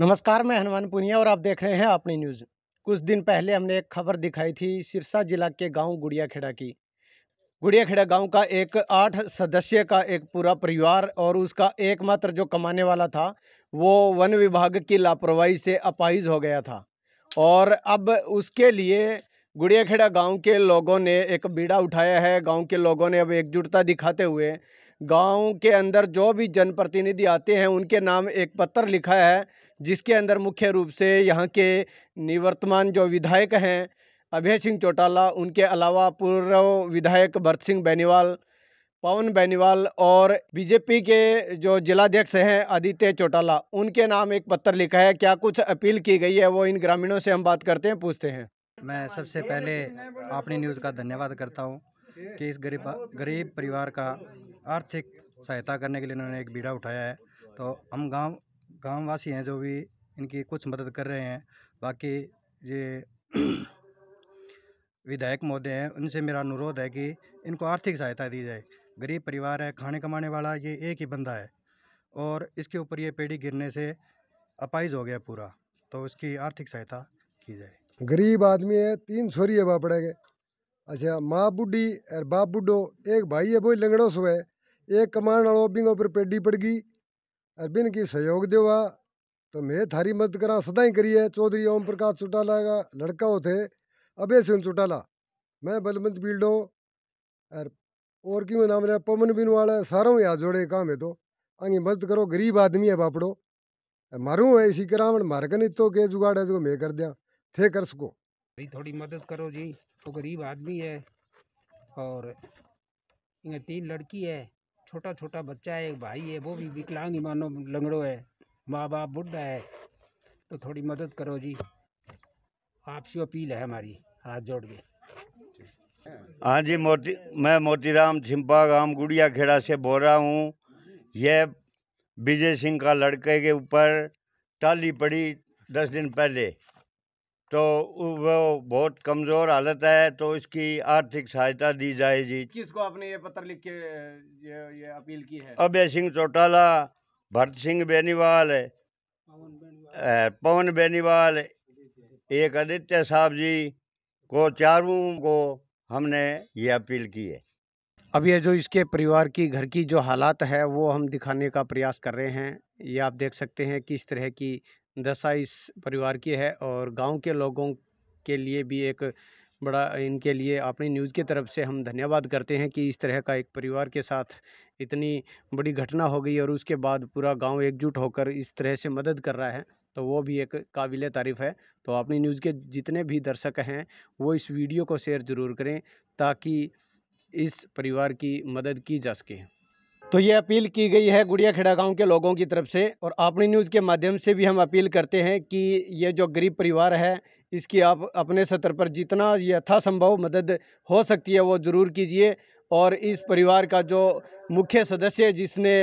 नमस्कार मैं हनुमान पुनिया और आप देख रहे हैं अपनी न्यूज़ कुछ दिन पहले हमने एक खबर दिखाई थी सिरसा जिला के गांव गुड़ियाखेड़ा की गुड़ियाखेड़ा गांव का एक आठ सदस्य का एक पूरा परिवार और उसका एकमात्र जो कमाने वाला था वो वन विभाग की लापरवाही से अपाहिज हो गया था और अब उसके लिए गुड़ियाखेड़ा गांव के लोगों ने एक बीड़ा उठाया है गांव के लोगों ने अब एकजुटता दिखाते हुए गांव के अंदर जो भी जनप्रतिनिधि आते हैं उनके नाम एक पत्र लिखा है जिसके अंदर मुख्य रूप से यहां के निवर्तमान जो विधायक हैं अभय सिंह चौटाला उनके अलावा पूर्व विधायक भरत सिंह बेनीवाल पवन बेनीवाल और बीजेपी के जो जिलाध्यक्ष हैं आदित्य चौटाला उनके नाम एक पत्र लिखा है क्या कुछ अपील की गई है वो इन ग्रामीणों से हम बात करते हैं पूछते हैं मैं सबसे पहले अपनी न्यूज़ का धन्यवाद करता हूँ कि इस गरीब गरीब परिवार का आर्थिक सहायता करने के लिए इन्होंने एक बीड़ा उठाया है तो हम गांव गाँव हैं जो भी इनकी कुछ मदद कर रहे हैं बाकी ये विधायक महोदय हैं उनसे मेरा अनुरोध है कि इनको आर्थिक सहायता दी जाए गरीब परिवार है खाने कमाने वाला ये एक ही बंदा है और इसके ऊपर ये पेड़ी गिरने से अपाइज हो गया पूरा तो उसकी आर्थिक सहायता की जाए गरीब आदमी है तीन छोरी है बापड़े के अच्छा माँ बुढ़ी और बाप बुढ़ो एक भाई है वो लंगड़ो सो है एक कमान वालों बिंगो पर पेडी पड़ गई और बिन की सहयोग देवा तो मैं थारी मदद करा सदा ही करिए चौधरी ओम प्रकाश चौटाला का लड़का होते अबे सिंह चुटाला मैं बलवंत बिल्डो और और क्यों नाम रहा पवन बिन वाला सारों याद जोड़े काम है तो आगे मदद करो गरीब आदमी है बापड़ो मारू है इसी करावण मारकन इतो के जुगाड़ है जो मैं कर दिया कर सको भाई थोड़ी मदद करो जी वो गरीब आदमी है और तीन लड़की है छोटा छोटा बच्चा है एक भाई है वो भी विकलांग मानो लंगड़ो है माँ बाप बुढ़ा है तो थोड़ी मदद करो जी आपसी अपील है हमारी हाथ जोड़ के हाँ जी मोती मैं मोतीराम झिम्पा गांव गुड़िया खेड़ा से बोल रहा हूँ यह विजय सिंह का लड़के के ऊपर टाली पड़ी दस दिन पहले तो वो बहुत कमज़ोर हालत है तो इसकी आर्थिक सहायता दी जाएगी किसको आपने ये पत्र लिख के ये, ये अपील की है अभय सिंह चौटाला भरत सिंह बेनीवाल पवन बेनीवाल एक आदित्य साहब जी को चारों को हमने ये अपील की है अब ये जो इसके परिवार की घर की जो हालात है वो हम दिखाने का प्रयास कर रहे हैं ये आप देख सकते हैं किस तरह की दशा इस परिवार की है और गांव के लोगों के लिए भी एक बड़ा इनके लिए अपनी न्यूज़ की तरफ से हम धन्यवाद करते हैं कि इस तरह का एक परिवार के साथ इतनी बड़ी घटना हो गई और उसके बाद पूरा गांव एकजुट होकर इस तरह से मदद कर रहा है तो वो भी एक काबिल तारीफ़ है तो अपनी न्यूज़ के जितने भी दर्शक हैं वो इस वीडियो को शेयर ज़रूर करें ताकि इस परिवार की मदद की जा सके तो ये अपील की गई है गुड़िया खेड़ा गाँव के लोगों की तरफ से और अपनी न्यूज़ के माध्यम से भी हम अपील करते हैं कि ये जो गरीब परिवार है इसकी आप अपने स्तर पर जितना यथासंभव मदद हो सकती है वो ज़रूर कीजिए और इस परिवार का जो मुख्य सदस्य जिसने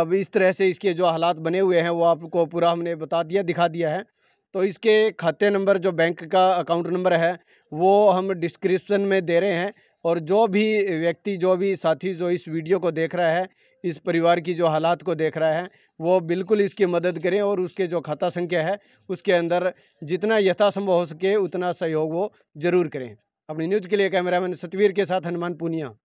अब इस तरह से इसके जो हालात बने हुए हैं वो आपको पूरा हमने बता दिया दिखा दिया है तो इसके खाते नंबर जो बैंक का अकाउंट नंबर है वो हम डिस्क्रिप्शन में दे रहे हैं और जो भी व्यक्ति जो भी साथी जो इस वीडियो को देख रहा है इस परिवार की जो हालात को देख रहा है वो बिल्कुल इसकी मदद करें और उसके जो खाता संख्या है उसके अंदर जितना यथासंभव हो सके उतना सहयोग वो जरूर करें अपनी न्यूज़ के लिए कैमरामैन सतवीर के साथ हनुमान पूनिया